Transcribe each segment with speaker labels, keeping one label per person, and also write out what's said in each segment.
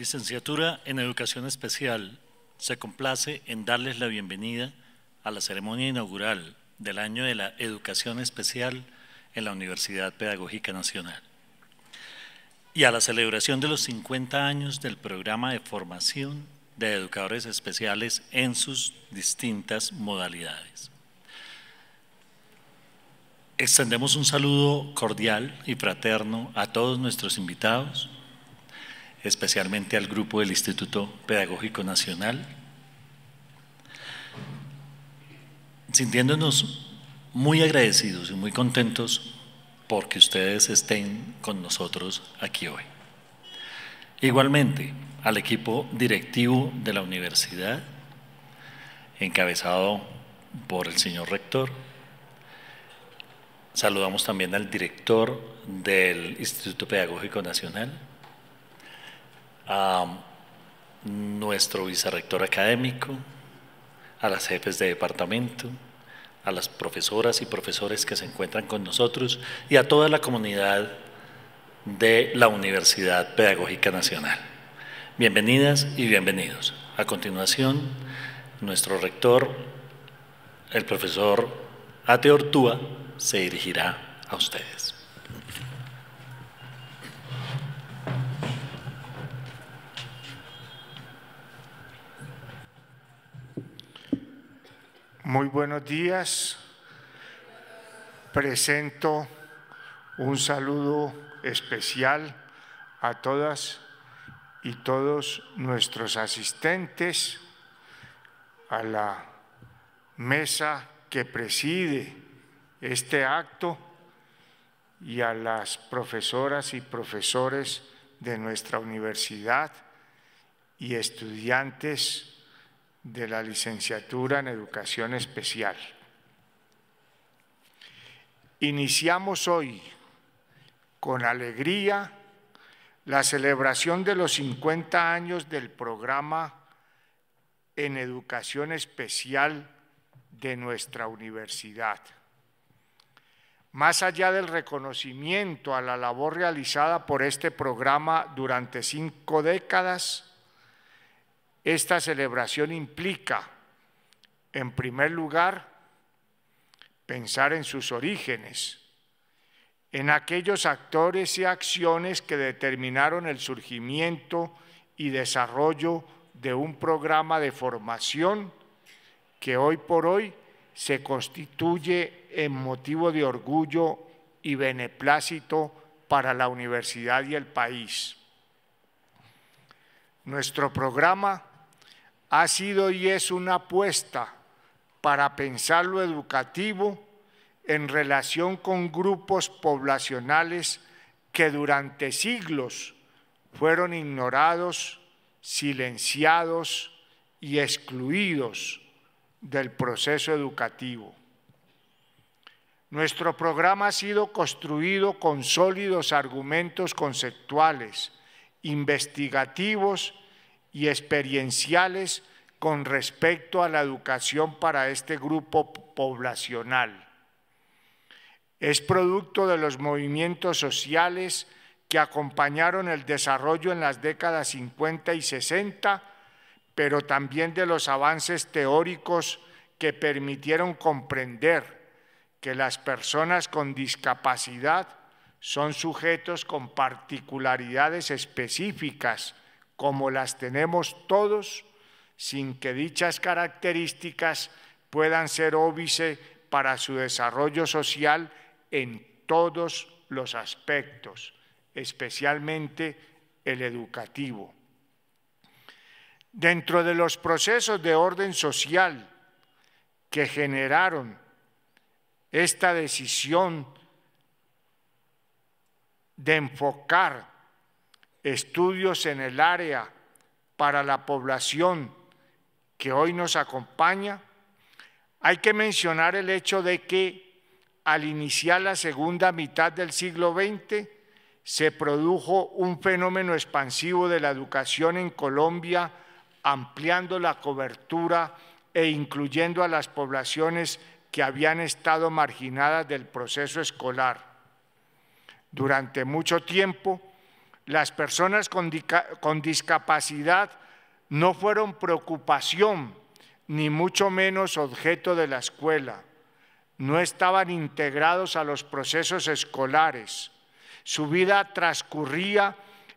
Speaker 1: licenciatura en Educación Especial se complace en darles la bienvenida a la ceremonia inaugural del año de la Educación Especial en la Universidad Pedagógica Nacional y a la celebración de los 50 años del programa de formación de educadores especiales en sus distintas modalidades. Extendemos un saludo cordial y fraterno a todos nuestros invitados especialmente al grupo del Instituto Pedagógico Nacional, sintiéndonos muy agradecidos y muy contentos porque ustedes estén con nosotros aquí hoy. Igualmente, al equipo directivo de la universidad, encabezado por el señor rector, saludamos también al director del Instituto Pedagógico Nacional, a nuestro vicerrector académico, a las jefes de departamento, a las profesoras y profesores que se encuentran con nosotros y a toda la comunidad de la Universidad Pedagógica Nacional. Bienvenidas y bienvenidos. A continuación, nuestro rector, el profesor Ate Ortúa, se dirigirá a ustedes.
Speaker 2: Muy buenos días. Presento un saludo especial a todas y todos nuestros asistentes a la mesa que preside este acto y a las profesoras y profesores de nuestra universidad y estudiantes de la licenciatura en educación especial. Iniciamos hoy con alegría la celebración de los 50 años del programa en educación especial de nuestra universidad. Más allá del reconocimiento a la labor realizada por este programa durante cinco décadas, esta celebración implica, en primer lugar, pensar en sus orígenes, en aquellos actores y acciones que determinaron el surgimiento y desarrollo de un programa de formación que hoy por hoy se constituye en motivo de orgullo y beneplácito para la universidad y el país. Nuestro programa ha sido y es una apuesta para pensar lo educativo en relación con grupos poblacionales que durante siglos fueron ignorados, silenciados y excluidos del proceso educativo. Nuestro programa ha sido construido con sólidos argumentos conceptuales, investigativos y experienciales con respecto a la educación para este grupo poblacional. Es producto de los movimientos sociales que acompañaron el desarrollo en las décadas 50 y 60, pero también de los avances teóricos que permitieron comprender que las personas con discapacidad son sujetos con particularidades específicas como las tenemos todos, sin que dichas características puedan ser óbice para su desarrollo social en todos los aspectos, especialmente el educativo. Dentro de los procesos de orden social que generaron esta decisión de enfocar estudios en el área para la población que hoy nos acompaña, hay que mencionar el hecho de que al iniciar la segunda mitad del siglo XX se produjo un fenómeno expansivo de la educación en Colombia, ampliando la cobertura e incluyendo a las poblaciones que habían estado marginadas del proceso escolar. Durante mucho tiempo, las personas con, discapacidad no fueron preocupación, ni mucho menos objeto de la escuela. No estaban integrados a los procesos escolares. Su vida transcurría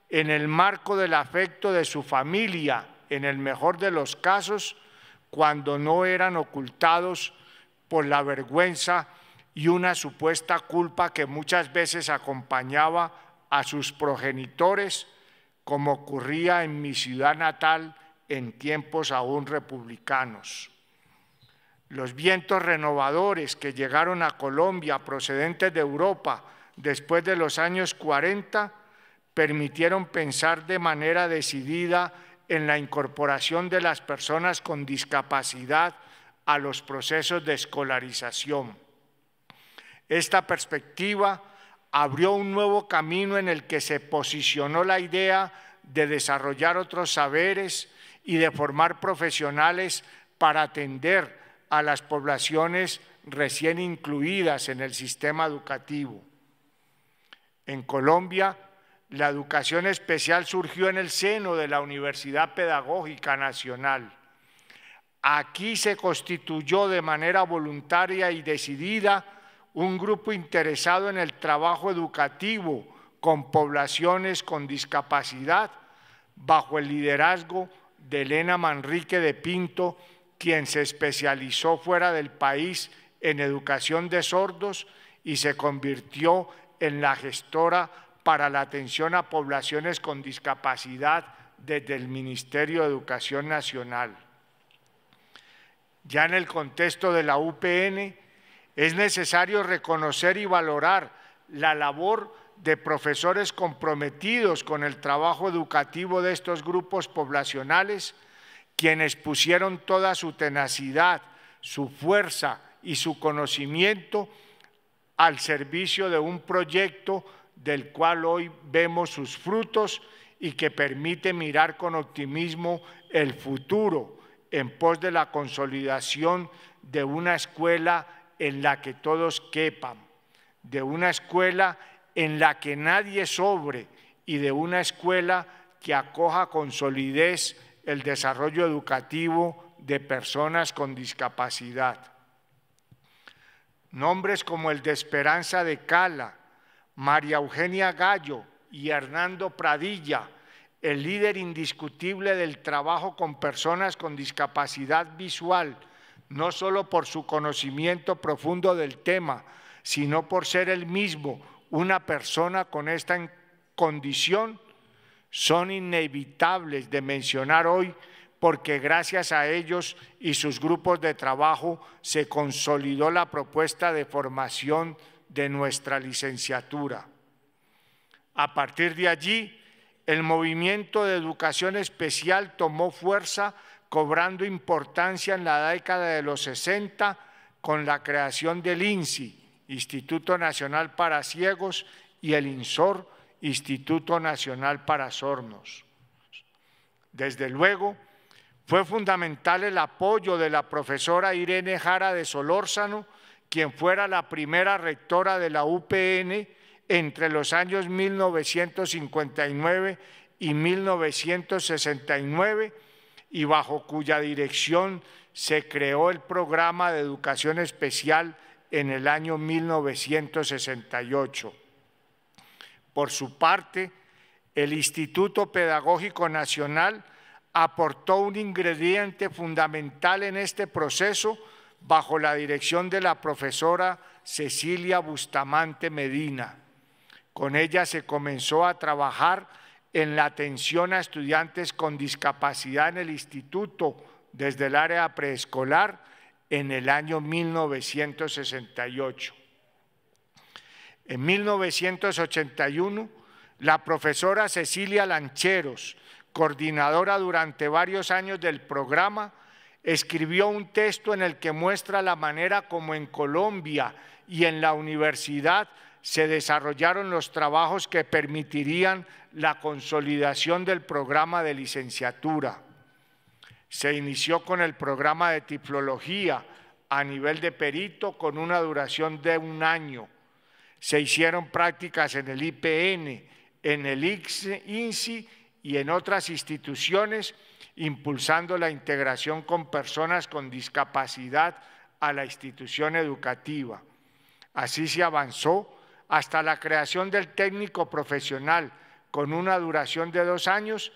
Speaker 2: en el marco del afecto de su familia, en el mejor de los casos, cuando no eran ocultados por la vergüenza y una supuesta culpa que muchas veces acompañaba a sus progenitores, como ocurría en mi ciudad natal en tiempos aún republicanos. Los vientos renovadores que llegaron a Colombia procedentes de Europa después de los años 40 permitieron pensar de manera decidida en la incorporación de las personas con discapacidad a los procesos de escolarización. Esta perspectiva abrió un nuevo camino en el que se posicionó la idea de desarrollar otros saberes y de formar profesionales para atender a las poblaciones recién incluidas en el sistema educativo. En Colombia, la educación especial surgió en el seno de la Universidad Pedagógica Nacional. Aquí se constituyó de manera voluntaria y decidida un grupo interesado en el trabajo educativo con poblaciones con discapacidad, bajo el liderazgo de Elena Manrique de Pinto, quien se especializó fuera del país en educación de sordos y se convirtió en la gestora para la atención a poblaciones con discapacidad desde el Ministerio de Educación Nacional. Ya en el contexto de la UPN, es necesario reconocer y valorar la labor de profesores comprometidos con el trabajo educativo de estos grupos poblacionales, quienes pusieron toda su tenacidad, su fuerza y su conocimiento al servicio de un proyecto del cual hoy vemos sus frutos y que permite mirar con optimismo el futuro en pos de la consolidación de una escuela en la que todos quepan, de una escuela en la que nadie sobre y de una escuela que acoja con solidez el desarrollo educativo de personas con discapacidad. Nombres como el de Esperanza de Cala, María Eugenia Gallo y Hernando Pradilla, el líder indiscutible del trabajo con personas con discapacidad visual, no solo por su conocimiento profundo del tema, sino por ser él mismo una persona con esta condición, son inevitables de mencionar hoy porque gracias a ellos y sus grupos de trabajo se consolidó la propuesta de formación de nuestra licenciatura. A partir de allí, el movimiento de educación especial tomó fuerza cobrando importancia en la década de los 60 con la creación del INSI, Instituto Nacional para Ciegos, y el INSOR, Instituto Nacional para Sornos. Desde luego, fue fundamental el apoyo de la profesora Irene Jara de Solórzano, quien fuera la primera rectora de la UPN entre los años 1959 y 1969 y bajo cuya dirección se creó el programa de educación especial en el año 1968. Por su parte, el Instituto Pedagógico Nacional aportó un ingrediente fundamental en este proceso bajo la dirección de la profesora Cecilia Bustamante Medina. Con ella se comenzó a trabajar en la atención a estudiantes con discapacidad en el instituto desde el área preescolar en el año 1968. En 1981, la profesora Cecilia Lancheros, coordinadora durante varios años del programa, escribió un texto en el que muestra la manera como en Colombia y en la universidad se desarrollaron los trabajos que permitirían la consolidación del programa de licenciatura. Se inició con el programa de tipología a nivel de perito con una duración de un año. Se hicieron prácticas en el IPN, en el INSI y en otras instituciones, impulsando la integración con personas con discapacidad a la institución educativa. Así se avanzó hasta la creación del técnico profesional con una duración de dos años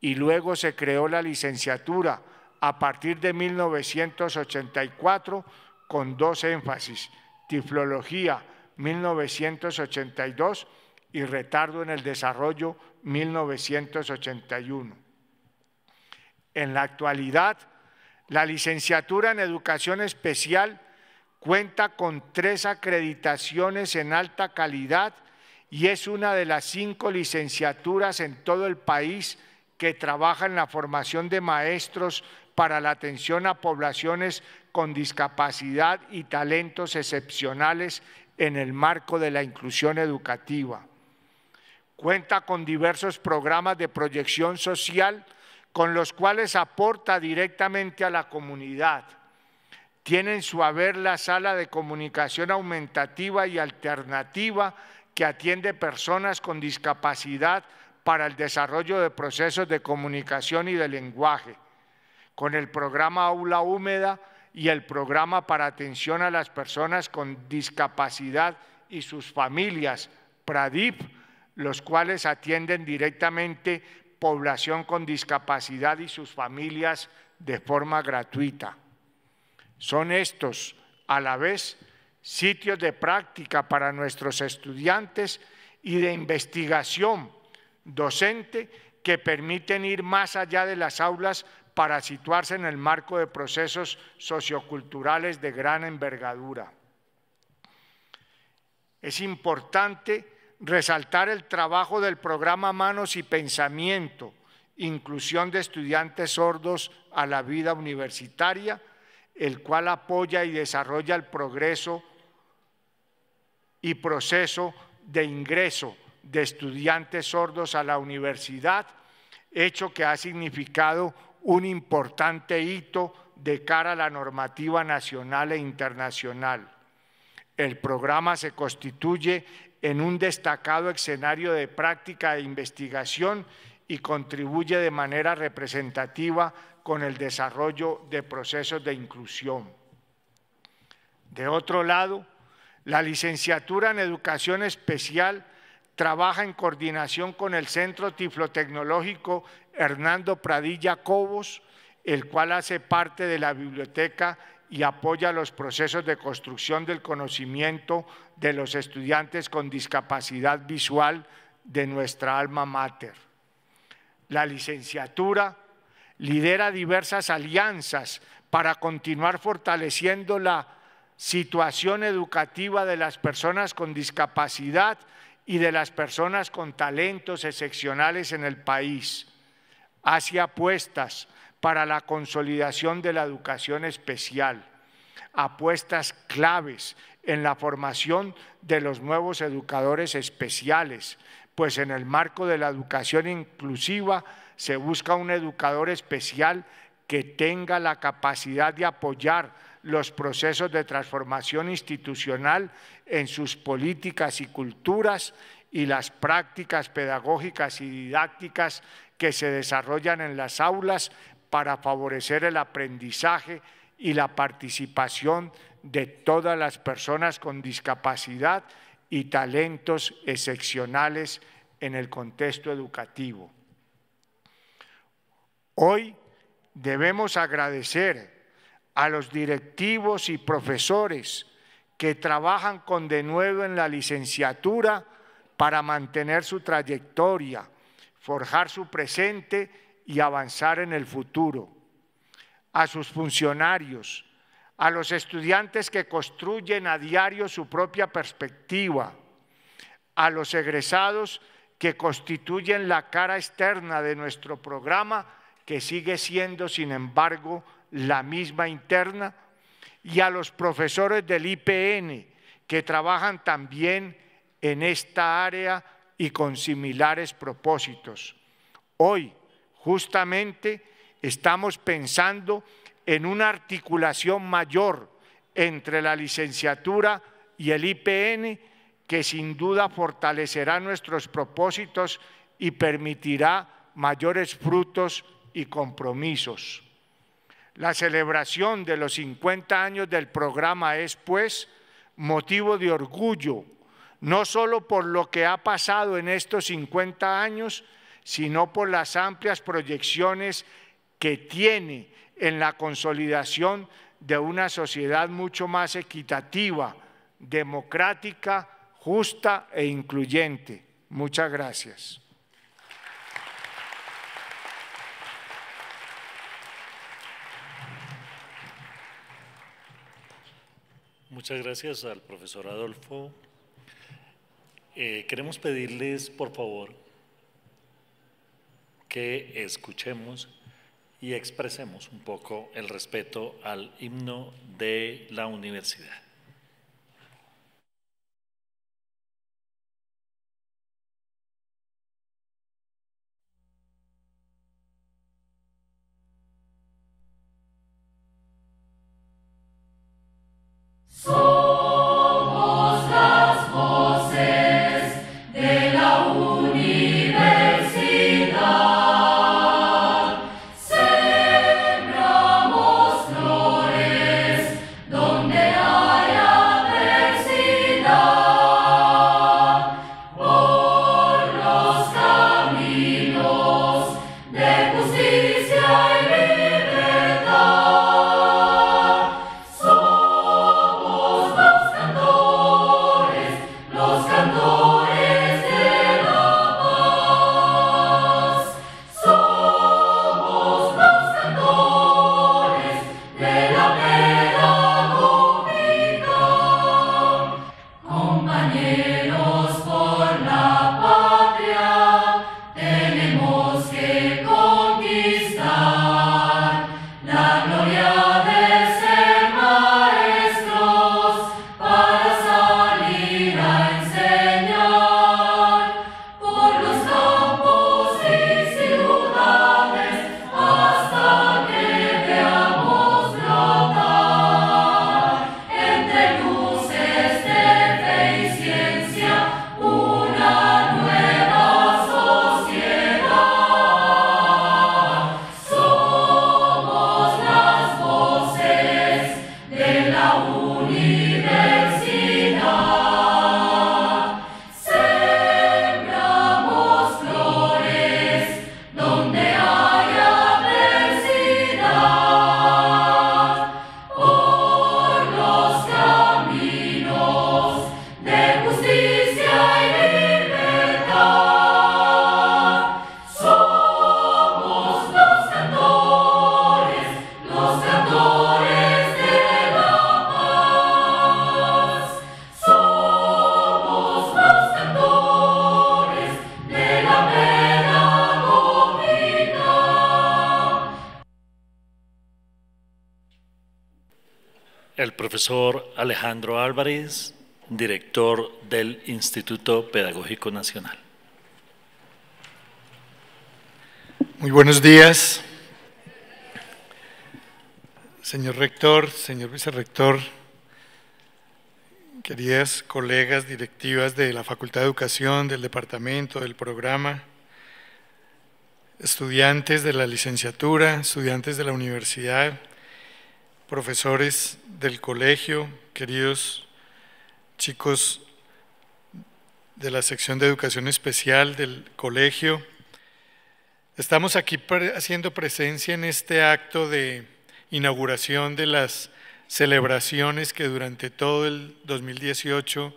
Speaker 2: y luego se creó la licenciatura a partir de 1984 con dos énfasis, tiflología 1982 y retardo en el desarrollo 1981. En la actualidad, la licenciatura en educación especial Cuenta con tres acreditaciones en alta calidad y es una de las cinco licenciaturas en todo el país que trabaja en la formación de maestros para la atención a poblaciones con discapacidad y talentos excepcionales en el marco de la inclusión educativa. Cuenta con diversos programas de proyección social con los cuales aporta directamente a la comunidad tiene en su haber la sala de comunicación aumentativa y alternativa que atiende personas con discapacidad para el desarrollo de procesos de comunicación y de lenguaje, con el programa Aula Húmeda y el programa para atención a las personas con discapacidad y sus familias, PRADIP, los cuales atienden directamente población con discapacidad y sus familias de forma gratuita. Son estos, a la vez, sitios de práctica para nuestros estudiantes y de investigación docente que permiten ir más allá de las aulas para situarse en el marco de procesos socioculturales de gran envergadura. Es importante resaltar el trabajo del programa Manos y Pensamiento, inclusión de estudiantes sordos a la vida universitaria, el cual apoya y desarrolla el progreso y proceso de ingreso de estudiantes sordos a la universidad, hecho que ha significado un importante hito de cara a la normativa nacional e internacional. El programa se constituye en un destacado escenario de práctica e investigación y contribuye de manera representativa con el desarrollo de procesos de inclusión. De otro lado, la licenciatura en educación especial trabaja en coordinación con el Centro Tiflotecnológico Hernando Pradilla Cobos, el cual hace parte de la biblioteca y apoya los procesos de construcción del conocimiento de los estudiantes con discapacidad visual de nuestra alma mater la licenciatura, lidera diversas alianzas para continuar fortaleciendo la situación educativa de las personas con discapacidad y de las personas con talentos excepcionales en el país. Hace apuestas para la consolidación de la educación especial, apuestas claves en la formación de los nuevos educadores especiales, pues en el marco de la educación inclusiva se busca un educador especial que tenga la capacidad de apoyar los procesos de transformación institucional en sus políticas y culturas y las prácticas pedagógicas y didácticas que se desarrollan en las aulas para favorecer el aprendizaje y la participación de todas las personas con discapacidad y talentos excepcionales en el contexto educativo. Hoy debemos agradecer a los directivos y profesores que trabajan con de nuevo en la licenciatura para mantener su trayectoria, forjar su presente y avanzar en el futuro. A sus funcionarios, a los estudiantes que construyen a diario su propia perspectiva, a los egresados que constituyen la cara externa de nuestro programa, que sigue siendo, sin embargo, la misma interna, y a los profesores del IPN, que trabajan también en esta área y con similares propósitos. Hoy, justamente, estamos pensando en una articulación mayor entre la licenciatura y el IPN que sin duda fortalecerá nuestros propósitos y permitirá mayores frutos y compromisos. La celebración de los 50 años del programa es, pues, motivo de orgullo, no solo por lo que ha pasado en estos 50 años, sino por las amplias proyecciones que tiene en la consolidación de una sociedad mucho más equitativa, democrática, justa e incluyente. Muchas gracias.
Speaker 1: Muchas gracias al profesor Adolfo. Eh, queremos pedirles, por favor, que escuchemos y expresemos un poco el respeto
Speaker 3: al himno de la universidad.
Speaker 1: Instituto Pedagógico Nacional.
Speaker 4: Muy buenos días, señor rector, señor vicerrector, queridas colegas directivas de la Facultad de Educación, del departamento, del programa, estudiantes de la licenciatura, estudiantes de la universidad, profesores del colegio, queridos chicos de la sección de educación especial del colegio. Estamos aquí haciendo presencia en este acto de inauguración de las celebraciones que durante todo el 2018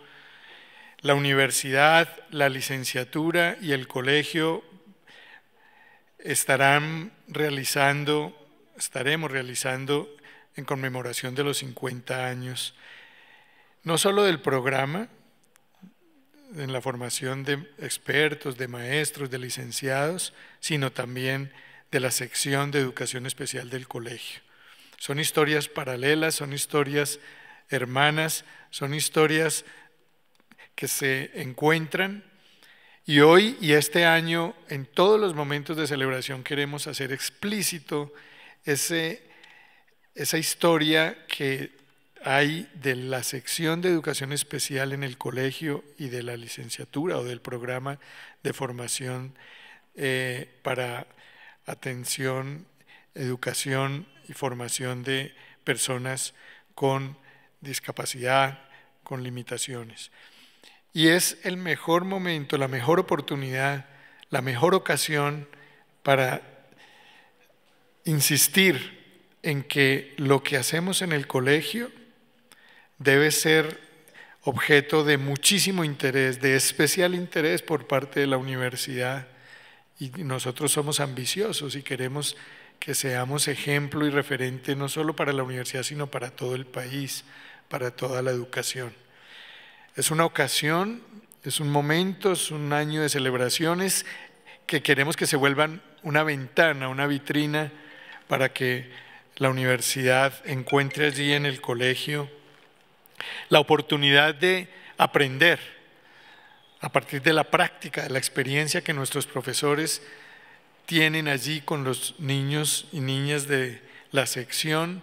Speaker 4: la universidad, la licenciatura y el colegio estarán realizando, estaremos realizando en conmemoración de los 50 años, no solo del programa, en la formación de expertos, de maestros, de licenciados, sino también de la sección de educación especial del colegio. Son historias paralelas, son historias hermanas, son historias que se encuentran y hoy y este año, en todos los momentos de celebración, queremos hacer explícito ese, esa historia que hay de la sección de educación especial en el colegio y de la licenciatura o del programa de formación eh, para atención, educación y formación de personas con discapacidad, con limitaciones. Y es el mejor momento, la mejor oportunidad, la mejor ocasión para insistir en que lo que hacemos en el colegio debe ser objeto de muchísimo interés, de especial interés por parte de la universidad. Y nosotros somos ambiciosos y queremos que seamos ejemplo y referente no solo para la universidad, sino para todo el país, para toda la educación. Es una ocasión, es un momento, es un año de celebraciones que queremos que se vuelvan una ventana, una vitrina, para que la universidad encuentre allí en el colegio la oportunidad de aprender a partir de la práctica, de la experiencia que nuestros profesores tienen allí con los niños y niñas de la sección,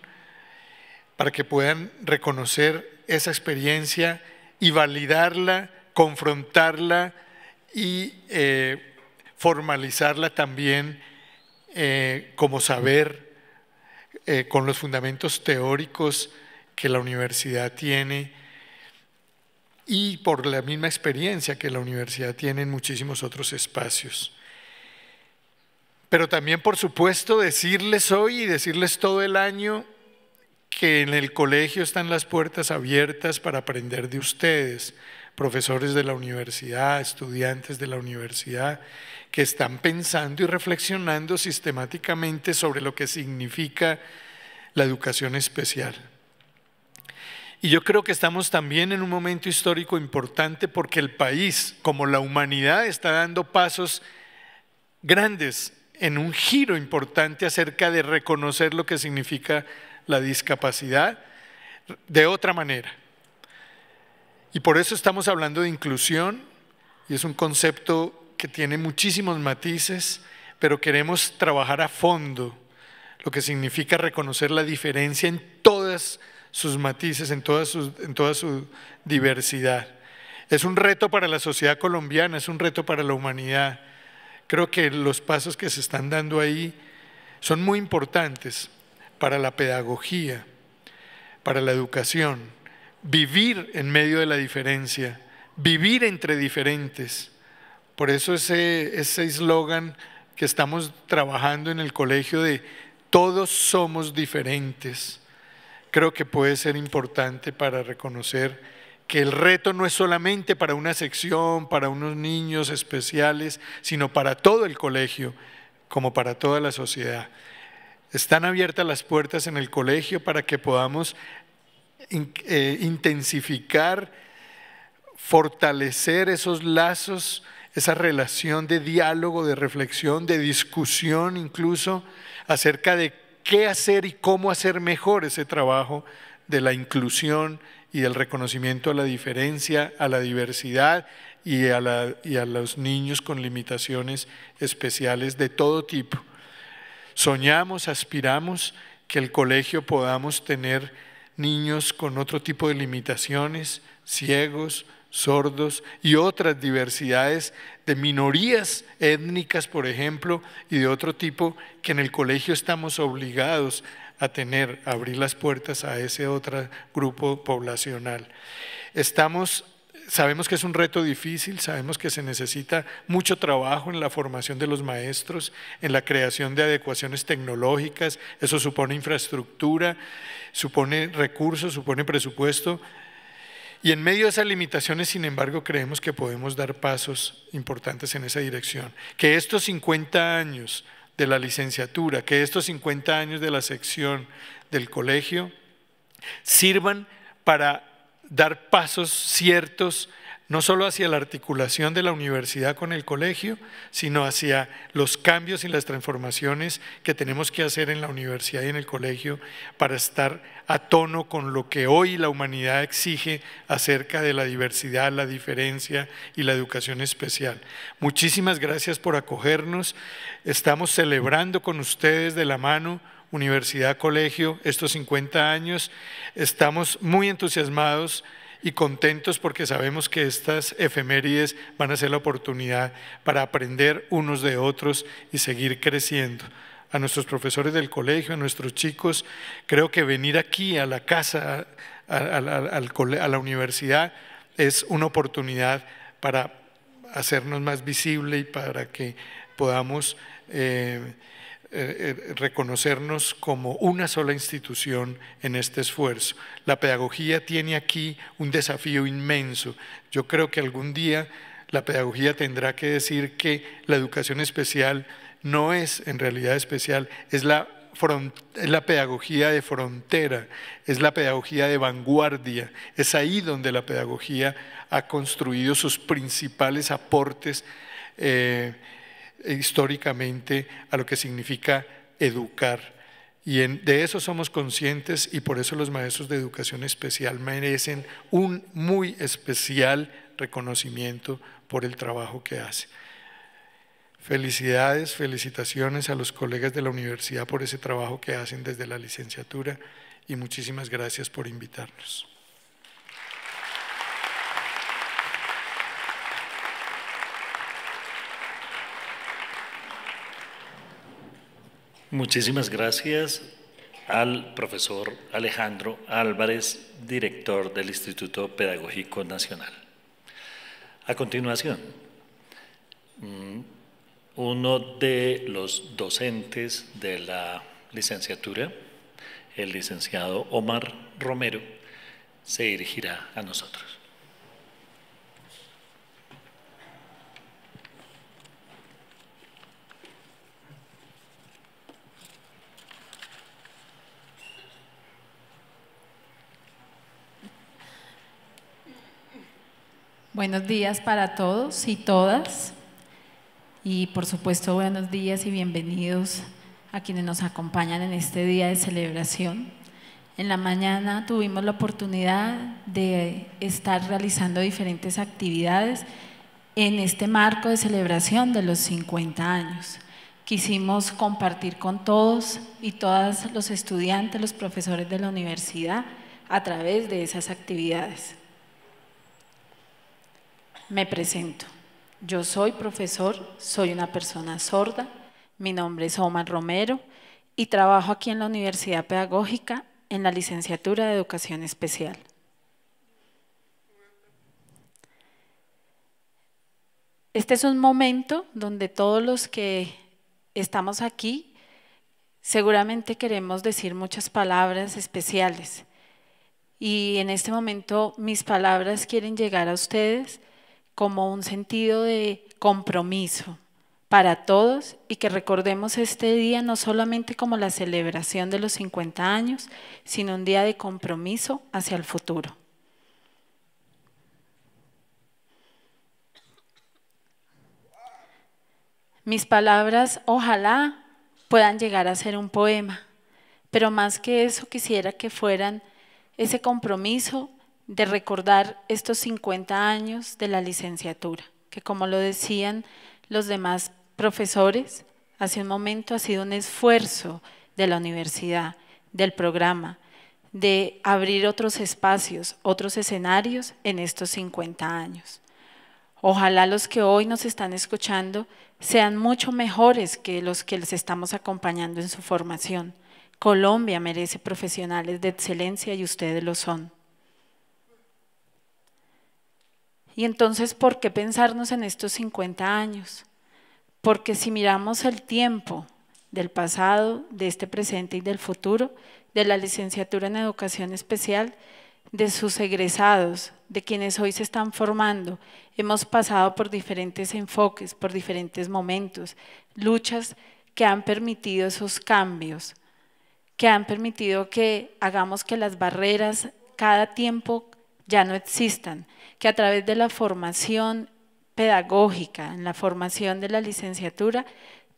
Speaker 4: para que puedan reconocer esa experiencia y validarla, confrontarla y eh, formalizarla también eh, como saber, eh, con los fundamentos teóricos que la universidad tiene y por la misma experiencia que la universidad tiene en muchísimos otros espacios. Pero también, por supuesto, decirles hoy y decirles todo el año que en el colegio están las puertas abiertas para aprender de ustedes, profesores de la universidad, estudiantes de la universidad, que están pensando y reflexionando sistemáticamente sobre lo que significa la educación especial. Y yo creo que estamos también en un momento histórico importante porque el país, como la humanidad, está dando pasos grandes en un giro importante acerca de reconocer lo que significa la discapacidad de otra manera. Y por eso estamos hablando de inclusión, y es un concepto que tiene muchísimos matices, pero queremos trabajar a fondo lo que significa reconocer la diferencia en todas las sus matices, en toda su, diversidad. Es un reto para la sociedad colombiana, es un reto para la humanidad. Creo que los pasos que se están dando ahí son muy importantes para la pedagogía, para la educación, vivir en medio de la diferencia, vivir entre diferentes. Por eso ese eslogan que estamos trabajando en el colegio de todos somos diferentes, creo que puede ser importante para reconocer que el reto no es solamente para una sección, para unos niños especiales, sino para todo el colegio, como para toda la sociedad. Están abiertas las puertas en el colegio para que podamos eh, intensificar, fortalecer esos lazos, esa relación de diálogo, de reflexión, de discusión incluso acerca de qué hacer y cómo hacer mejor ese trabajo de la inclusión y el reconocimiento a la diferencia, a la diversidad y a, y a los niños con limitaciones especiales de todo tipo. Soñamos, aspiramos que el colegio podamos tener niños con otro tipo de limitaciones, ciegos, sordos y otras diversidades de minorías étnicas, por ejemplo, y de otro tipo que en el colegio estamos obligados a tener, a abrir las puertas a ese otro grupo poblacional. sabemos que es un reto difícil, sabemos que se necesita mucho trabajo en la formación de los maestros, en la creación de adecuaciones tecnológicas, eso supone infraestructura, supone recursos, supone presupuesto, y en medio de esas limitaciones, sin embargo, creemos que podemos dar pasos importantes en esa dirección. Que estos 50 años de la licenciatura, que estos 50 años de la sección del colegio sirvan para dar pasos ciertos no solo hacia la articulación de la universidad con el colegio, sino hacia los cambios y las transformaciones que tenemos que hacer en la universidad y en el colegio para estar a tono con lo que hoy la humanidad exige acerca de la diversidad, la diferencia y la educación especial. Muchísimas gracias por acogernos. Estamos celebrando con ustedes de la mano universidad, colegio, estos 50 años. Estamos muy entusiasmados y contentos porque sabemos que estas efemérides van a ser la oportunidad para aprender unos de otros y seguir creciendo. A nuestros profesores del colegio, a nuestros chicos, creo que venir aquí a la casa, a, la universidad, es una oportunidad para hacernos más visible y para que podamos... Eh, eh, eh, reconocernos como una sola institución en este esfuerzo. La pedagogía tiene aquí un desafío inmenso. Yo creo que algún día la pedagogía tendrá que decir que la educación especial no es en realidad especial, es la, pedagogía de frontera, es la pedagogía de vanguardia, es ahí donde la pedagogía ha construido sus principales aportes. Eh, históricamente a lo que significa educar. Y de eso somos conscientes y por eso los maestros de educación especial merecen un muy especial reconocimiento por el trabajo que hacen. Felicidades, felicitaciones a los colegas de la universidad por ese trabajo que hacen desde la licenciatura y muchísimas gracias por invitarnos.
Speaker 1: Muchísimas gracias al profesor Alejandro Álvarez, director del Instituto Pedagógico Nacional. A continuación, mm, uno de los docentes de la licenciatura, el licenciado Omar Romero, se dirigirá a nosotros.
Speaker 5: Buenos días para todos y todas. Y por supuesto, buenos días y bienvenidos a quienes nos acompañan en este día de celebración. En la mañana tuvimos la oportunidad de estar realizando diferentes actividades en este marco de celebración de los 50 años. Quisimos compartir con todos y todas los estudiantes, los profesores de la universidad, a través de esas actividades. Me presento. Yo soy profesor, soy una persona sorda, mi nombre es Omar Romero y trabajo aquí en la Universidad Pedagógica en la licenciatura de Educación Especial. Este es un momento donde todos los que estamos aquí seguramente queremos decir muchas palabras especiales y en este momento mis palabras quieren llegar a ustedes como un sentido de compromiso para todos y que recordemos este día no solamente como la celebración de los 50 años, sino un día de compromiso hacia el futuro. Mis palabras ojalá puedan llegar a ser un poema, pero más que eso quisiera que fueran ese compromiso de recordar estos 50 años de la licenciatura, que como lo decían los demás profesores, hace un momento ha sido un esfuerzo de la universidad, del programa, de abrir otros espacios, otros escenarios en estos 50 años. Ojalá los que hoy nos están escuchando sean mucho mejores que los que les estamos acompañando en su formación. Colombia merece profesionales de excelencia y ustedes lo son. Y entonces, ¿por qué pensarnos en estos 50 años? Porque si miramos el tiempo del pasado, de este presente y del futuro, de la licenciatura en educación especial, de sus egresados, de quienes hoy se están formando. Hemos pasado por diferentes enfoques, por diferentes momentos, luchas que han permitido esos cambios, que han permitido que hagamos que las barreras cada tiempo ya no existan, que a través de la formación pedagógica, en la formación de la licenciatura,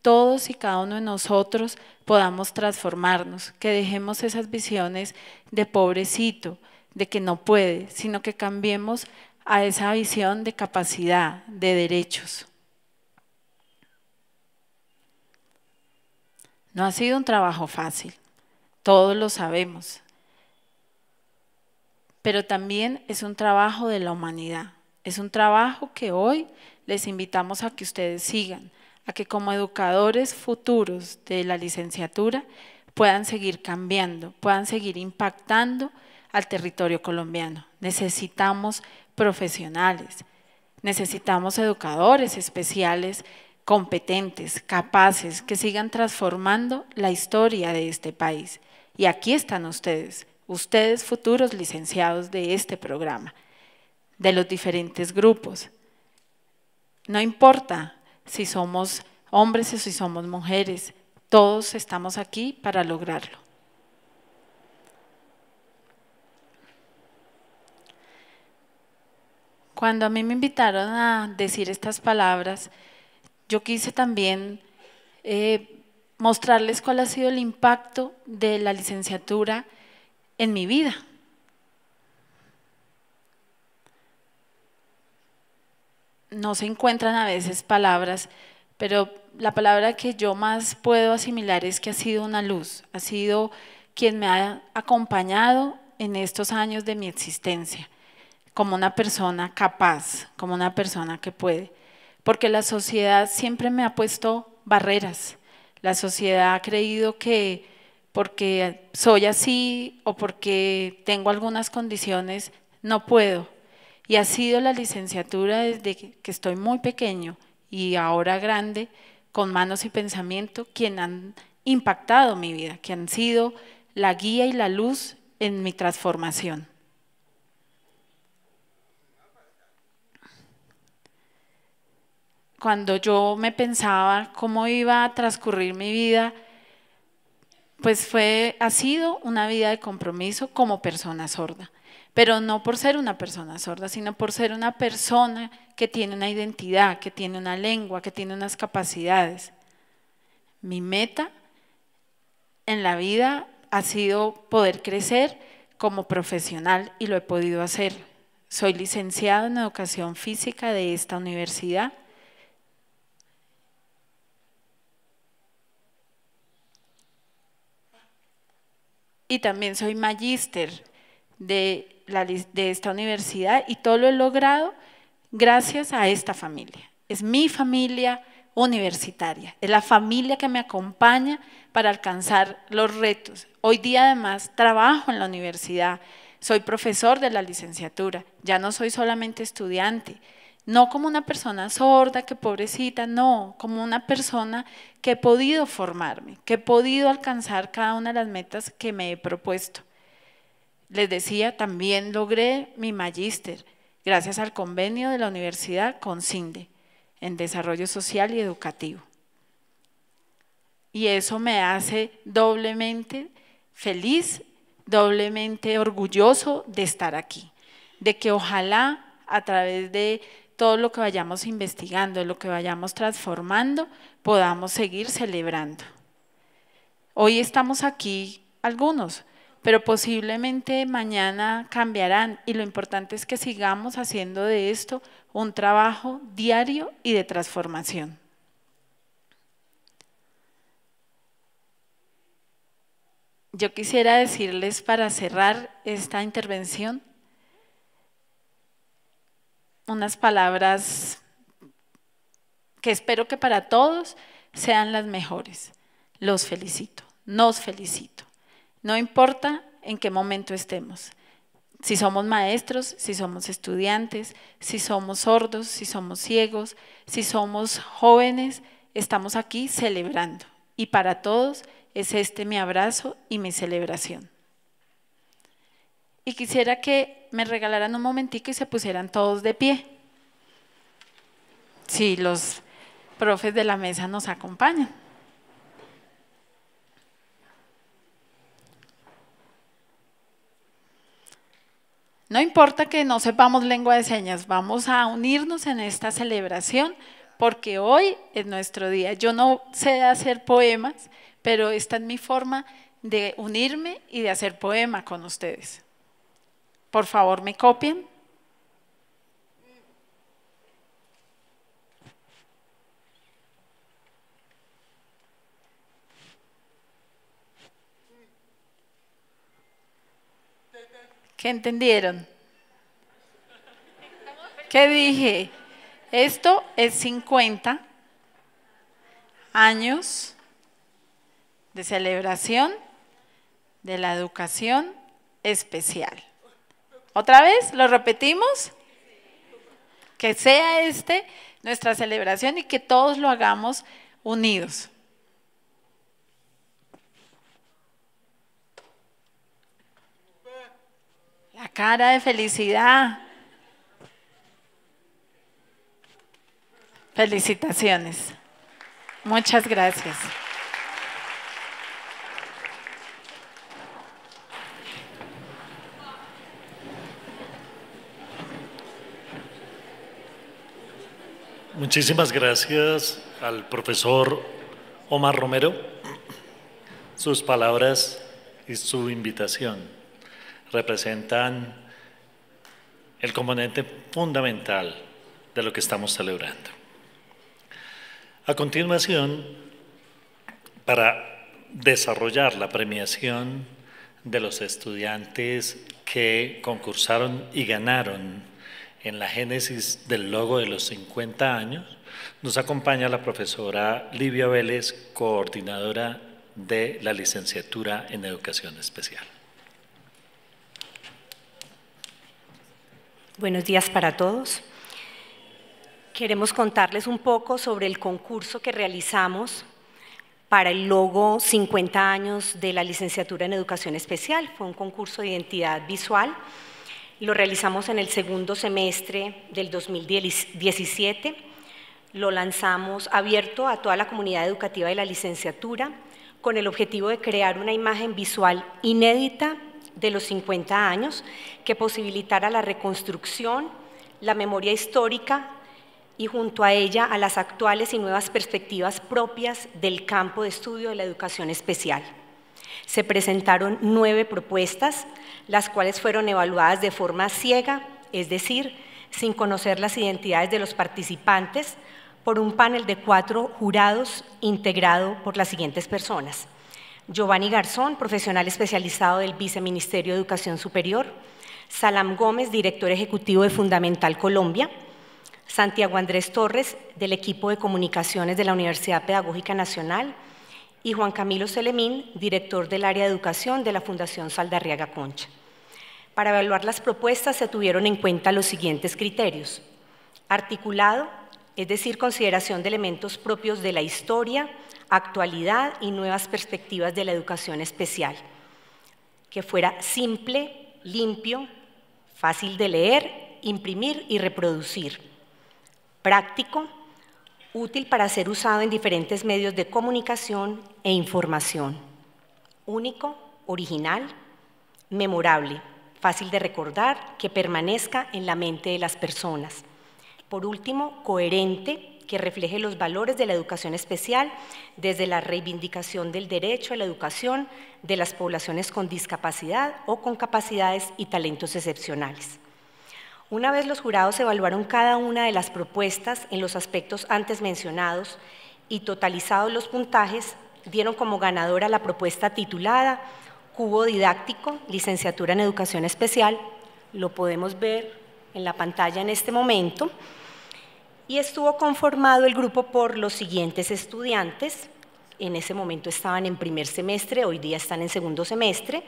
Speaker 5: todos y cada uno de nosotros podamos transformarnos, que dejemos esas visiones de pobrecito, de que no puede, sino que cambiemos a esa visión de capacidad, de derechos. No ha sido un trabajo fácil, todos lo sabemos, pero también es un trabajo de la humanidad. Es un trabajo que hoy les invitamos a que ustedes sigan, a que como educadores futuros de la licenciatura puedan seguir cambiando, puedan seguir impactando al territorio colombiano. Necesitamos profesionales, necesitamos educadores especiales competentes, capaces, que sigan transformando la historia de este país. Y aquí están ustedes ustedes futuros licenciados de este programa, de los diferentes grupos. No importa si somos hombres o si somos mujeres, todos estamos aquí para lograrlo. Cuando a mí me invitaron a decir estas palabras, yo quise también eh, mostrarles cuál ha sido el impacto de la licenciatura en mi vida. No se encuentran a veces palabras, pero la palabra que yo más puedo asimilar es que ha sido una luz, ha sido quien me ha acompañado en estos años de mi existencia, como una persona capaz, como una persona que puede, porque la sociedad siempre me ha puesto barreras, la sociedad ha creído que porque soy así o porque tengo algunas condiciones, no puedo. Y ha sido la licenciatura desde que estoy muy pequeño y ahora grande, con manos y pensamiento, quien han impactado mi vida, que han sido la guía y la luz en mi transformación. Cuando yo me pensaba cómo iba a transcurrir mi vida, pues fue, ha sido una vida de compromiso como persona sorda, pero no por ser una persona sorda, sino por ser una persona que tiene una identidad, que tiene una lengua, que tiene unas capacidades. Mi meta en la vida ha sido poder crecer como profesional y lo he podido hacer. Soy licenciado en educación física de esta universidad y también soy magíster de, esta universidad y todo lo he logrado gracias a esta familia. Es mi familia universitaria, es la familia que me acompaña para alcanzar los retos. Hoy día además trabajo en la universidad, soy profesor de la licenciatura, ya no soy solamente estudiante, no como una persona sorda, que pobrecita, no, como una persona que he podido formarme, que he podido alcanzar cada una de las metas que me he propuesto. Les decía, también logré mi magíster gracias al convenio de la universidad con CINDE en desarrollo social y educativo. Y eso me hace doblemente feliz, doblemente orgulloso de estar aquí, de que ojalá a través de todo lo que vayamos investigando, lo que vayamos transformando, podamos seguir celebrando. Hoy estamos aquí algunos, pero posiblemente mañana cambiarán y lo importante es que sigamos haciendo de esto un trabajo diario y de transformación. Yo quisiera decirles para cerrar esta intervención unas palabras que espero que para todos sean las mejores. Los felicito, nos felicito. No importa en qué momento estemos, si somos maestros, si somos estudiantes, si somos sordos, si somos ciegos, si somos jóvenes, estamos aquí celebrando. Y para todos es este mi abrazo y mi celebración y quisiera que me regalaran un momentico y se pusieran todos de pie. Si los profes de la mesa nos acompañan. No importa que no sepamos lengua de señas, vamos a unirnos en esta celebración porque hoy es nuestro día. Yo no sé hacer poemas, pero esta es mi forma de unirme y de hacer poema con ustedes. Por favor, me copien. ¿Qué entendieron? ¿Qué dije? Esto es 50 años de celebración de la educación especial. ¿Otra vez? ¿Lo repetimos? Que sea este nuestra celebración y que todos lo hagamos unidos. La cara de felicidad. Felicitaciones. Muchas gracias.
Speaker 1: Muchísimas gracias al profesor Omar Romero, sus palabras y su invitación representan el componente fundamental de lo que estamos celebrando. A continuación, para desarrollar la premiación de los estudiantes que concursaron y ganaron en la génesis del logo de los 50 años, nos acompaña la profesora Livia Vélez, coordinadora de la licenciatura en educación especial.
Speaker 6: Buenos días para todos. Queremos contarles un poco sobre el concurso que realizamos para el logo 50 años de la licenciatura en educación especial. Fue un concurso de identidad visual lo realizamos en el segundo semestre del 2017. Lo lanzamos abierto a toda la comunidad educativa de la licenciatura con el objetivo de crear una imagen visual inédita de los 50 años que posibilitara la reconstrucción, la memoria histórica y junto a ella a las actuales y nuevas perspectivas propias del campo de estudio de la educación especial. Se presentaron nueve propuestas, las cuales fueron evaluadas de forma ciega, es decir, sin conocer las identidades de los participantes, por un panel de cuatro jurados integrado por las siguientes personas. Giovanni Garzón, profesional especializado del Viceministerio de Educación Superior, Salam Gómez, director ejecutivo de Fundamental Colombia, Santiago Andrés Torres, del equipo de comunicaciones de la Universidad Pedagógica Nacional, y Juan Camilo Celemín, director del área de educación de la Fundación Saldarriaga Concha. Para evaluar las propuestas se tuvieron en cuenta los siguientes criterios. Articulado, es decir, consideración de elementos propios de la historia, actualidad y nuevas perspectivas de la educación especial. Que fuera simple, limpio, fácil de leer, imprimir y reproducir. Práctico, útil para ser usado en diferentes medios de comunicación e información. Único, original, memorable, fácil de recordar, que permanezca en la mente de las personas. Por último, coherente, que refleje los valores de la educación especial desde la reivindicación del derecho a la educación de las poblaciones con discapacidad o con capacidades y talentos excepcionales. Una vez los jurados evaluaron cada una de las propuestas en los aspectos antes mencionados y totalizados los puntajes, dieron como ganadora la propuesta titulada Cubo Didáctico, Licenciatura en Educación Especial. Lo podemos ver en la pantalla en este momento. Y estuvo conformado el grupo por los siguientes estudiantes. En ese momento estaban en primer semestre, hoy día están en segundo semestre.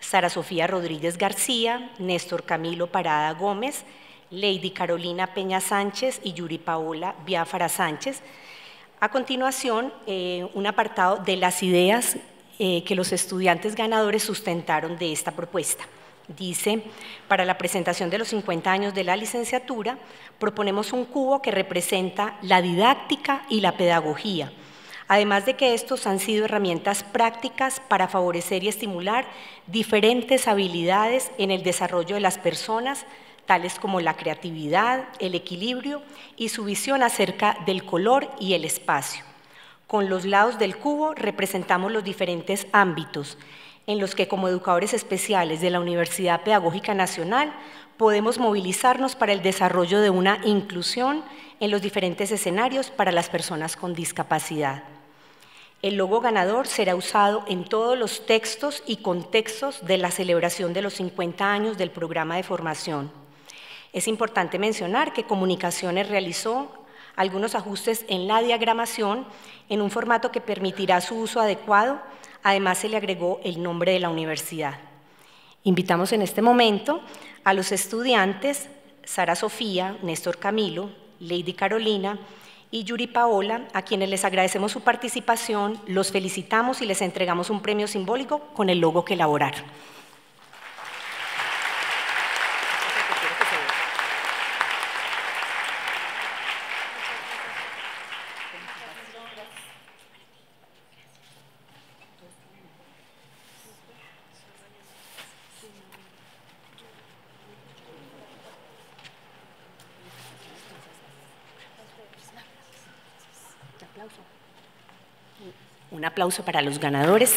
Speaker 6: Sara Sofía Rodríguez García, Néstor Camilo Parada Gómez, Lady Carolina Peña Sánchez y Yuri Paola Biafara Sánchez. A continuación, eh, un apartado de las ideas eh, que los estudiantes ganadores sustentaron de esta propuesta. Dice, para la presentación de los 50 años de la licenciatura, proponemos un cubo que representa la didáctica y la pedagogía, además de que estos han sido herramientas prácticas para favorecer y estimular diferentes habilidades en el desarrollo de las personas, tales como la creatividad, el equilibrio y su visión acerca del color y el espacio. Con los lados del cubo representamos los diferentes ámbitos en los que como educadores especiales de la Universidad Pedagógica Nacional podemos movilizarnos para el desarrollo de una inclusión en los diferentes escenarios para las personas con discapacidad. El logo ganador será usado en todos los textos y contextos de la celebración de los 50 años del programa de formación. Es importante mencionar que Comunicaciones realizó algunos ajustes en la diagramación en un formato que permitirá su uso adecuado. Además, se le agregó el nombre de la universidad. Invitamos en este momento a los estudiantes Sara Sofía, Néstor Camilo, Lady Carolina, y Yuri Paola, a quienes les agradecemos su participación, los felicitamos y les entregamos un premio simbólico con el logo que elaboraron. aplauso para los ganadores.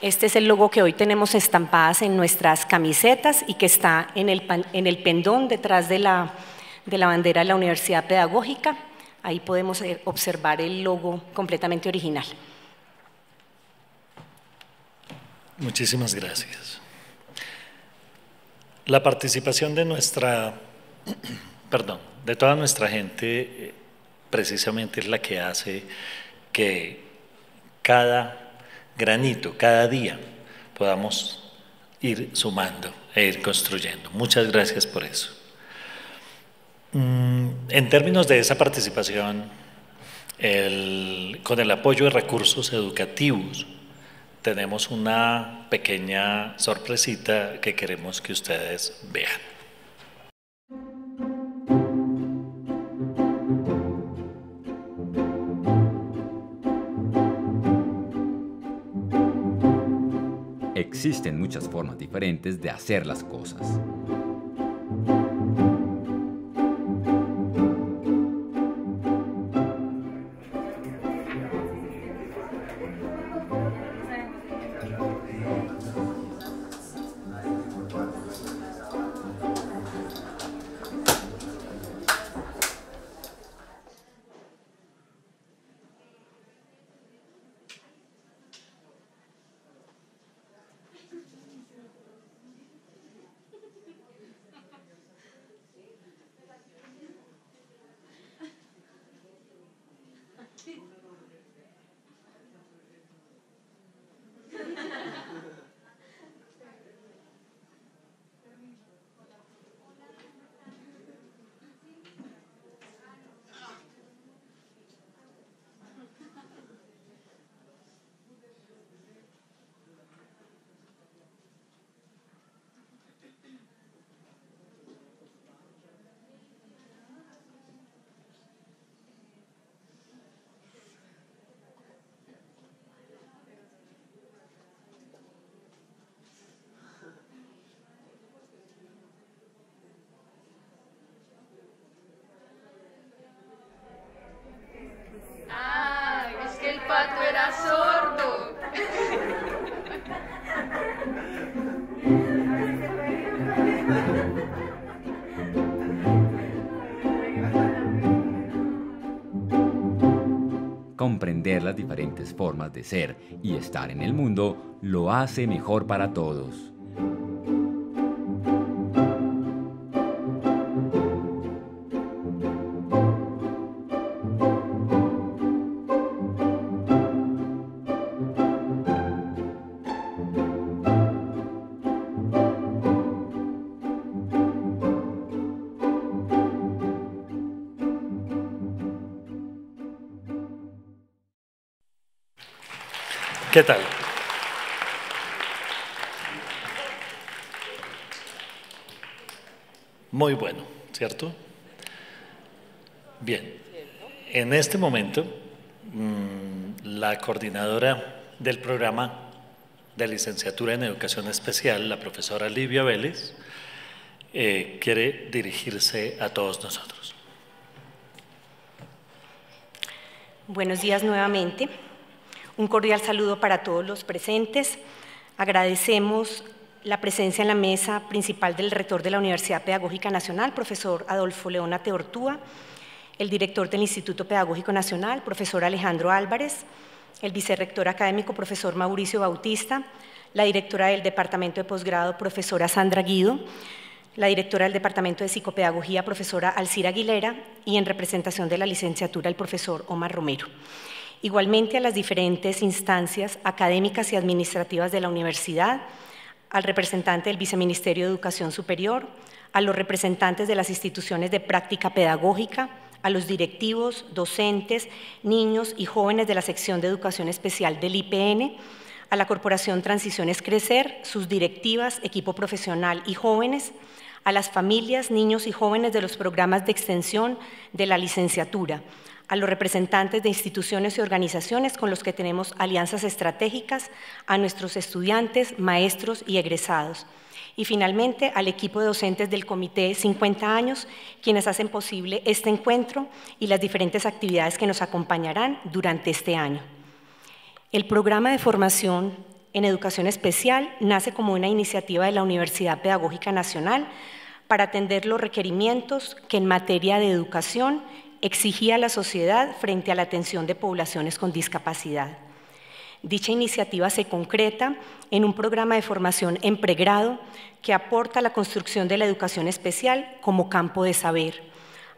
Speaker 6: Este es el logo que hoy tenemos estampadas en nuestras camisetas y que está en el, en el pendón detrás de la, de la bandera de la Universidad Pedagógica. Ahí podemos eh, observar el logo completamente original.
Speaker 1: Muchísimas gracias. La participación de nuestra perdón, de toda nuestra gente eh, precisamente es la que hace que cada granito, cada día podamos ir sumando e ir construyendo. Muchas gracias por eso. Mm, en términos de esa participación, con el apoyo de recursos educativos, tenemos una pequeña sorpresita que queremos que ustedes vean.
Speaker 5: existen muchas formas diferentes de hacer las cosas. las diferentes formas de ser y estar en el mundo lo hace mejor para todos.
Speaker 1: ¿Qué tal? Muy bueno, ¿cierto? Bien. En este momento, mm, la coordinadora del programa de licenciatura en educación especial, la profesora Livia Vélez, eh, quiere dirigirse a todos nosotros.
Speaker 6: Buenos días nuevamente. Un cordial saludo para todos los presentes. Agradecemos la presencia en la mesa principal del rector de la Universidad Pedagógica Nacional, profesor Adolfo Leona Teortúa, el director del Instituto Pedagógico Nacional, profesor Alejandro Álvarez, el vicerrector académico, profesor Mauricio Bautista, la directora del Departamento de Posgrado, profesora Sandra Guido, la directora del Departamento de Psicopedagogía, profesora Alcira Aguilera, y en representación de la licenciatura, el profesor Omar Romero igualmente a las diferentes instancias académicas y administrativas de la universidad, al representante del Viceministerio de Educación Superior, a los representantes de las instituciones de práctica pedagógica, a los directivos, docentes, niños y jóvenes de la sección de educación especial del IPN, a la Corporación Transiciones Crecer, sus directivas, equipo profesional y jóvenes, a las familias, niños y jóvenes de los programas de extensión de la licenciatura, a los representantes de instituciones y organizaciones con los que tenemos alianzas estratégicas, a nuestros estudiantes, maestros y egresados. Y finalmente al equipo de docentes del Comité 50 años, quienes hacen posible este encuentro y las diferentes actividades que nos acompañarán durante este año. El programa de formación en educación especial nace como una iniciativa de la Universidad Pedagógica Nacional para atender los requerimientos que en materia de educación exigía a la sociedad frente a la atención de poblaciones con discapacidad. Dicha iniciativa se concreta en un programa de formación en pregrado que aporta la construcción de la educación especial como campo de saber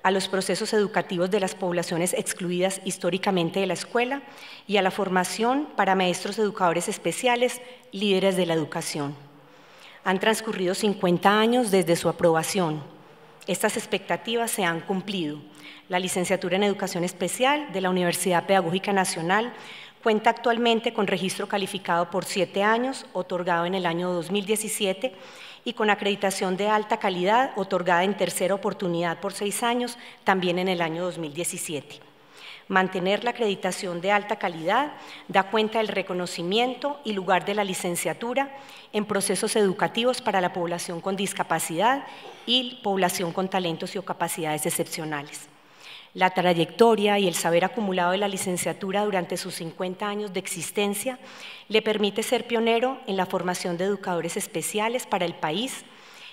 Speaker 6: a los procesos educativos de las poblaciones excluidas históricamente de la escuela y a la formación para maestros educadores especiales, líderes de la educación. Han transcurrido 50 años desde su aprobación. Estas expectativas se han cumplido. La licenciatura en Educación Especial de la Universidad Pedagógica Nacional cuenta actualmente con registro calificado por siete años, otorgado en el año 2017, y con acreditación de alta calidad, otorgada en tercera oportunidad por seis años, también en el año 2017 mantener la acreditación de alta calidad, da cuenta del reconocimiento y lugar de la licenciatura en procesos educativos para la población con discapacidad y población con talentos y o capacidades excepcionales. La trayectoria y el saber acumulado de la licenciatura durante sus 50 años de existencia le permite ser pionero en la formación de educadores especiales para el país,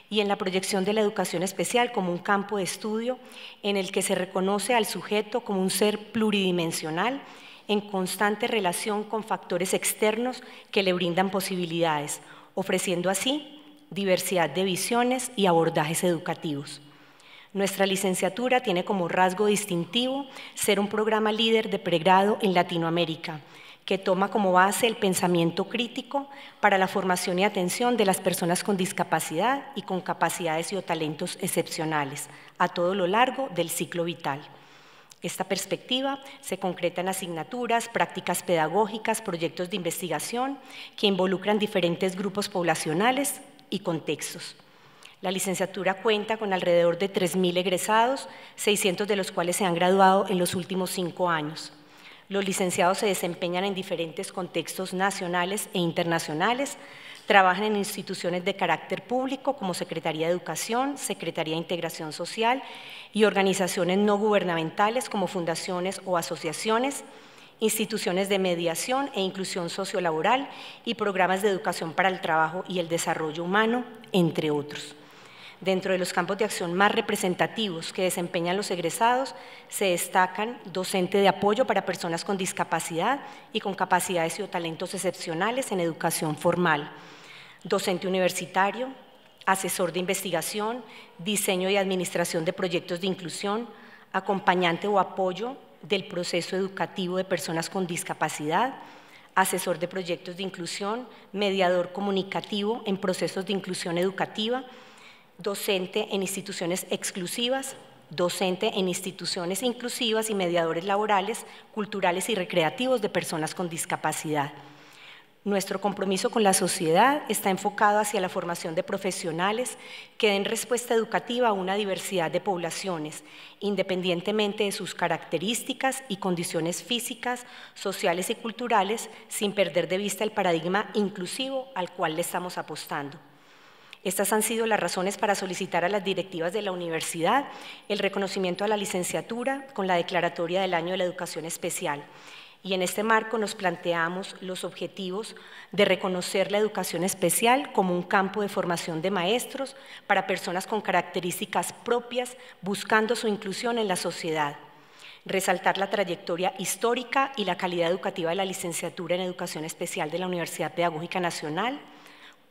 Speaker 6: y en la proyección de la educación especial como un campo de estudio en el que se reconoce al sujeto como un ser pluridimensional en constante relación con factores externos que le brindan posibilidades, ofreciendo así diversidad de visiones y abordajes educativos. Nuestra licenciatura tiene como rasgo distintivo ser un programa líder de pregrado en Latinoamérica, que toma como base el pensamiento crítico para la formación y atención de las personas con discapacidad y con capacidades y o talentos excepcionales a todo lo largo del ciclo vital. Esta perspectiva se concreta en asignaturas, prácticas pedagógicas, proyectos de investigación que involucran diferentes grupos poblacionales y contextos. La licenciatura cuenta con alrededor de 3.000 egresados, 600 de los cuales se han graduado en los últimos cinco años. Los licenciados se desempeñan en diferentes contextos nacionales e internacionales, trabajan en instituciones de carácter público como Secretaría de Educación, Secretaría de Integración Social y organizaciones no gubernamentales como fundaciones o asociaciones, instituciones de mediación e inclusión sociolaboral y programas de educación para el trabajo y el desarrollo humano, entre otros. Dentro de los campos de acción más representativos que desempeñan los egresados, se destacan docente de apoyo para personas con discapacidad y con capacidades y o talentos excepcionales en educación formal, docente universitario, asesor de investigación, diseño y administración de proyectos de inclusión, acompañante o apoyo del proceso educativo de personas con discapacidad, asesor de proyectos de inclusión, mediador comunicativo en procesos de inclusión educativa, docente en instituciones exclusivas, docente en instituciones inclusivas y mediadores laborales, culturales y recreativos de personas con discapacidad. Nuestro compromiso con la sociedad está enfocado hacia la formación de profesionales que den respuesta educativa a una diversidad de poblaciones, independientemente de sus características y condiciones físicas, sociales y culturales, sin perder de vista el paradigma inclusivo al cual le estamos apostando. Estas han sido las razones para solicitar a las directivas de la universidad el reconocimiento a la licenciatura con la declaratoria del año de la educación especial. Y en este marco nos planteamos los objetivos de reconocer la educación especial como un campo de formación de maestros para personas con características propias, buscando su inclusión en la sociedad resaltar la trayectoria histórica y la calidad educativa de la licenciatura en Educación Especial de la Universidad Pedagógica Nacional,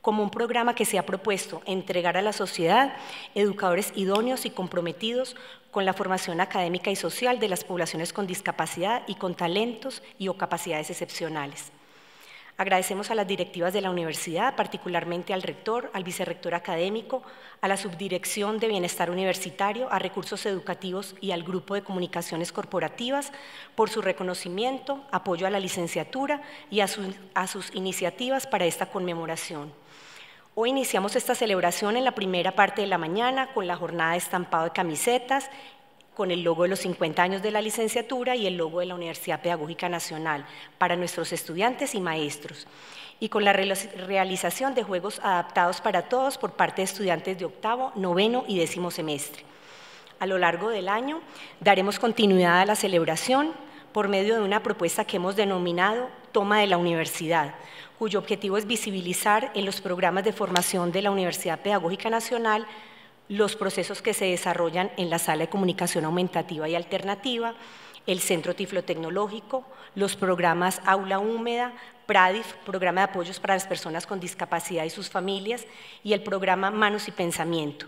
Speaker 6: como un programa que se ha propuesto entregar a la sociedad educadores idóneos y comprometidos con la formación académica y social de las poblaciones con discapacidad y con talentos y o capacidades excepcionales. Agradecemos a las directivas de la universidad, particularmente al rector, al vicerrector académico, a la subdirección de bienestar universitario, a recursos educativos y al grupo de comunicaciones corporativas por su reconocimiento, apoyo a la licenciatura y a sus, a sus iniciativas para esta conmemoración. Hoy iniciamos esta celebración en la primera parte de la mañana con la jornada de estampado de camisetas, con el logo de los 50 años de la licenciatura y el logo de la Universidad Pedagógica Nacional para nuestros estudiantes y maestros, y con la realización de juegos adaptados para todos por parte de estudiantes de octavo, noveno y décimo semestre. A lo largo del año daremos continuidad a la celebración por medio de una propuesta que hemos denominado Toma de la Universidad, cuyo objetivo es visibilizar en los programas de formación de la Universidad Pedagógica Nacional los procesos que se desarrollan en la sala de comunicación aumentativa y alternativa, el Centro Tecnológico, los programas Aula Húmeda, PRADIF, Programa de Apoyos para las Personas con Discapacidad y sus Familias, y el programa Manos y Pensamiento,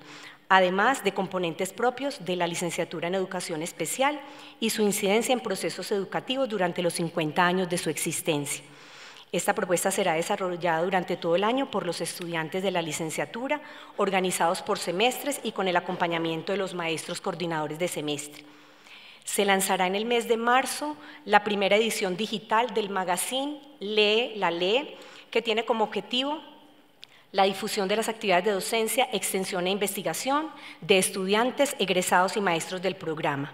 Speaker 6: además de componentes propios de la licenciatura en Educación Especial y su incidencia en procesos educativos durante los 50 años de su existencia. Esta propuesta será desarrollada durante todo el año por los estudiantes de la licenciatura, organizados por semestres y con el acompañamiento de los maestros coordinadores de semestre. Se lanzará en el mes de marzo la primera edición digital del magazine Lee la Lee, que tiene como objetivo la difusión de las actividades de docencia, extensión e investigación de estudiantes, egresados y maestros del programa.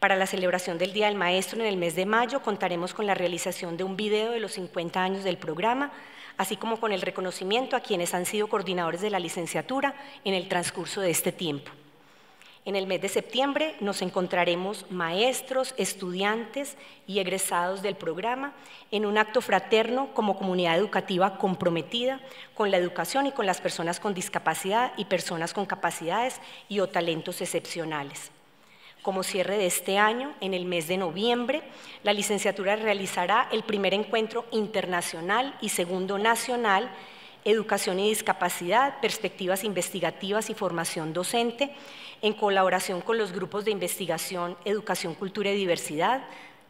Speaker 6: Para la celebración del Día del Maestro en el mes de mayo contaremos con la realización de un video de los 50 años del programa, así como con el reconocimiento a quienes han sido coordinadores de la licenciatura en el transcurso de este tiempo. En el mes de septiembre nos encontraremos maestros, estudiantes y egresados del programa en un acto fraterno como comunidad educativa comprometida con la educación y con las personas con discapacidad y personas con capacidades y o talentos excepcionales. Como cierre de este año, en el mes de noviembre, la licenciatura realizará el primer encuentro internacional y segundo nacional Educación y Discapacidad, Perspectivas Investigativas y Formación Docente, en colaboración con los grupos de investigación Educación, Cultura y Diversidad,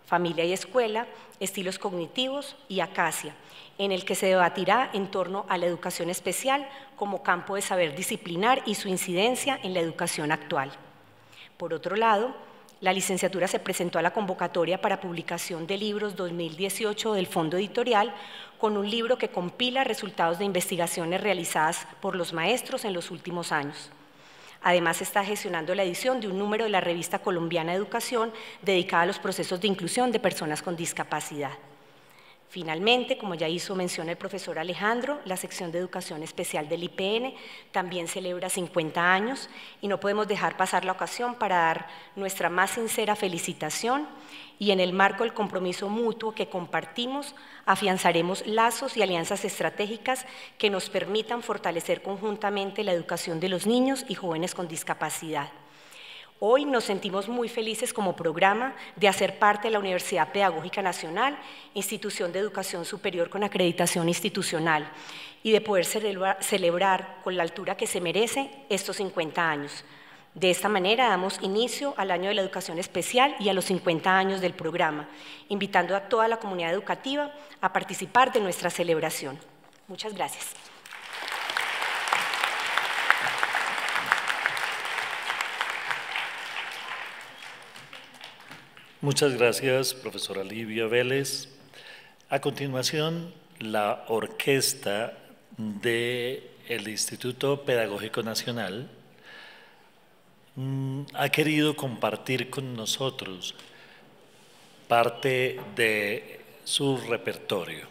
Speaker 6: Familia y Escuela, Estilos Cognitivos y Acacia, en el que se debatirá en torno a la educación especial como campo de saber disciplinar y su incidencia en la educación actual. Por otro lado, la licenciatura se presentó a la convocatoria para publicación de libros 2018 del Fondo Editorial con un libro que compila resultados de investigaciones realizadas por los maestros en los últimos años. Además, está gestionando la edición de un número de la revista colombiana Educación dedicada a los procesos de inclusión de personas con discapacidad. Finalmente, como ya hizo mención el profesor Alejandro, la sección de educación especial del IPN también celebra 50 años y no podemos dejar pasar la ocasión para dar nuestra más sincera felicitación y en el marco del compromiso mutuo que compartimos, afianzaremos lazos y alianzas estratégicas que nos permitan fortalecer conjuntamente la educación de los niños y jóvenes con discapacidad. Hoy nos sentimos muy felices como programa de hacer parte de la Universidad Pedagógica Nacional, institución de educación superior con acreditación institucional, y de poder celebrar con la altura que se merece estos 50 años. De esta manera damos inicio al año de la educación especial y a los 50 años del programa, invitando a toda la comunidad educativa a participar de nuestra celebración. Muchas gracias.
Speaker 1: Muchas gracias, profesora Livia Vélez. A continuación, la orquesta del Instituto Pedagógico Nacional mm, ha querido compartir con nosotros parte de su repertorio.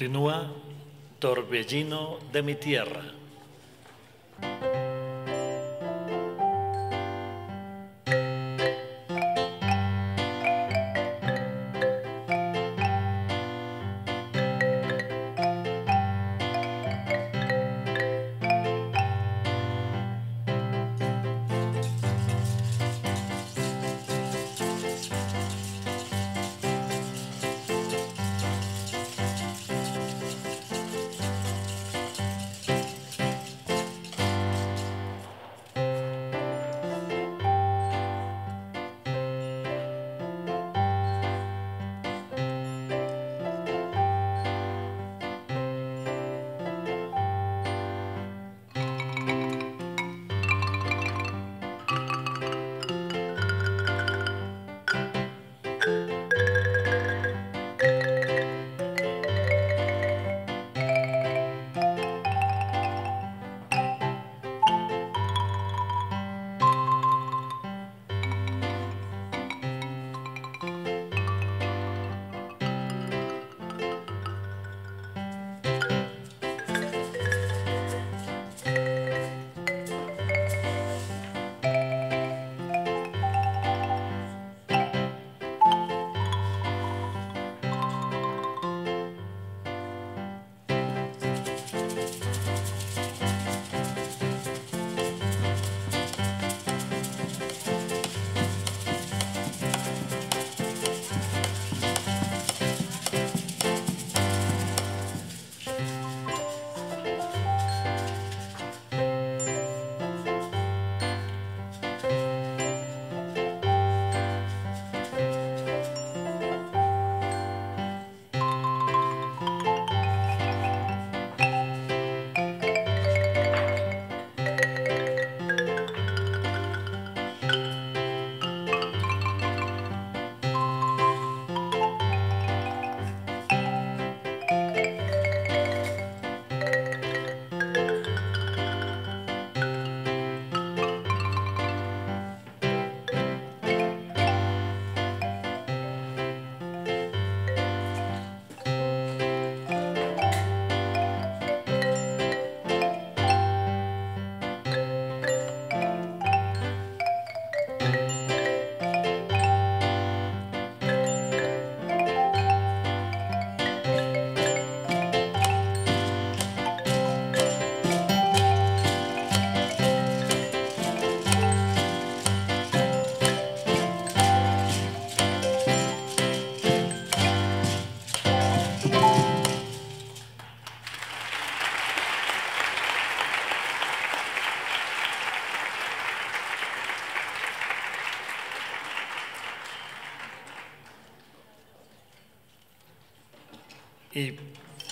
Speaker 1: Continúa Torbellino de mi tierra.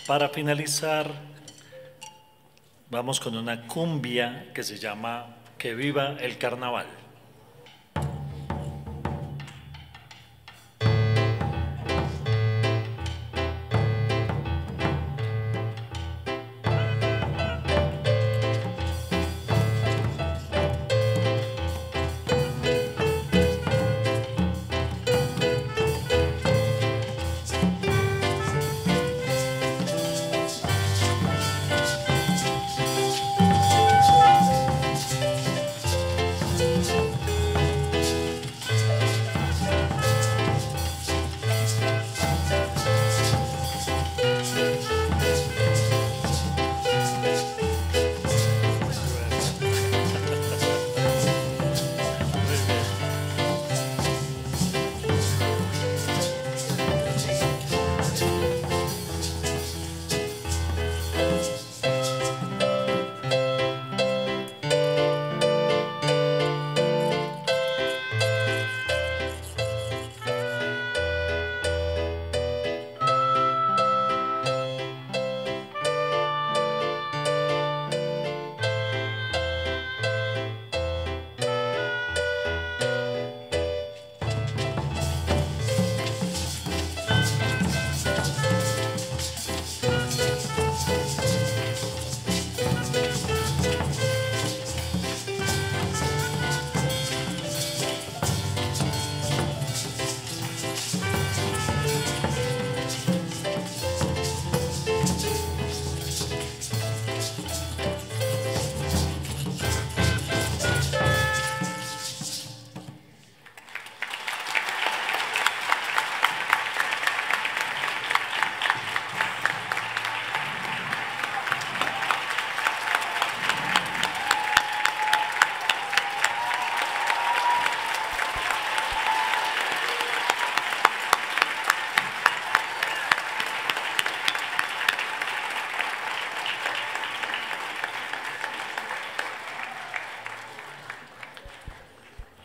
Speaker 1: Para finalizar, vamos con una cumbia que se llama Que viva el carnaval.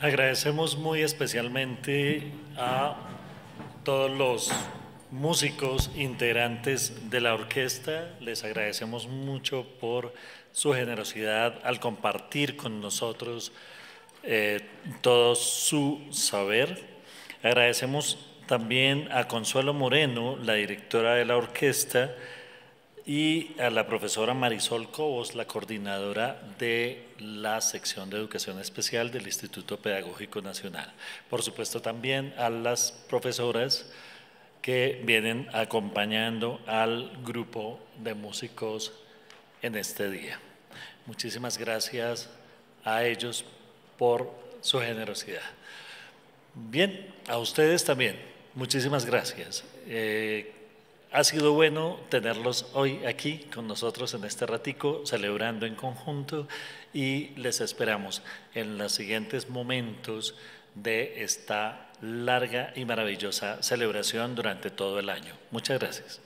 Speaker 1: Agradecemos muy especialmente a todos los músicos integrantes de la orquesta. Les agradecemos mucho por su generosidad al compartir con nosotros eh, todo su saber. Agradecemos también a Consuelo Moreno, la directora de la orquesta, y a la profesora Marisol Cobos, la coordinadora de la sección de educación especial del Instituto Pedagógico Nacional. Por supuesto también a las profesoras que vienen acompañando al grupo de músicos en este día. Muchísimas gracias a ellos por su generosidad. Bien, a ustedes también. Muchísimas gracias. Eh, ha sido bueno tenerlos hoy aquí con nosotros en este ratico, celebrando en conjunto y les esperamos en los siguientes momentos de esta larga y maravillosa celebración durante todo el año. Muchas gracias.